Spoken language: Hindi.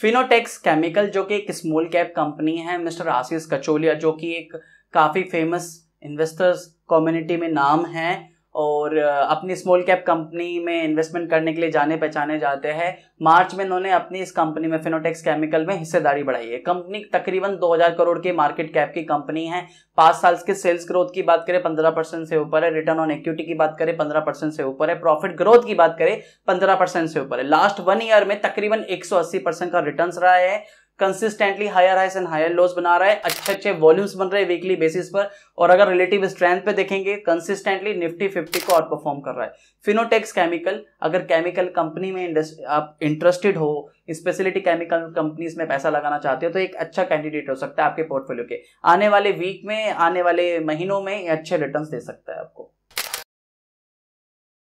फिनोटेक्स केमिकल जो कि एक स्मॉल कैप कंपनी है मिस्टर आशीष कचोलिया जो कि एक काफ़ी फेमस इन्वेस्टर्स कम्युनिटी में नाम है और अपनी स्मॉल कैप कंपनी में इन्वेस्टमेंट करने के लिए जाने पहचाने जाते हैं मार्च में इन्होंने अपनी इस कंपनी में फिनोटेक्स केमिकल में हिस्सेदारी बढ़ाई है कंपनी तकरीबन 2000 करोड़ की मार्केट कैप की कंपनी है पाँच साल के सेल्स ग्रोथ की बात करें पंद्रह परसेंट से ऊपर है रिटर्न ऑन इक्विटी की बात करें पंद्रह परसेंट से ऊपर है प्रॉफिट ग्रोथ की बात करें पंद्रह परसेंट से ऊपर है लास्ट वन ईयर में तकरीबन एक परसेंट का रिटर्न रहा है consistently higher highs and higher lows बना रहा है अच्छे अच्छे वॉल्यूम्स बन रहे हैं वीकली बेसिस पर और अगर रिलेटिव स्ट्रेंथ पे देखेंगे कंसिस्टेंटली निफ्टी फिफ्टी को आउट परफॉर्म कर रहा है फिनोटेक्स केमिकल अगर केमिकल कंपनी में आप इंटरेस्टेड हो स्पेशलिटी केमिकल कंपनीज में पैसा लगाना चाहते हो तो एक अच्छा कैंडिडेट हो सकता है आपके पोर्टफोलियो के आने वाले वीक में आने वाले महीनों में अच्छे रिटर्न दे सकता है आपको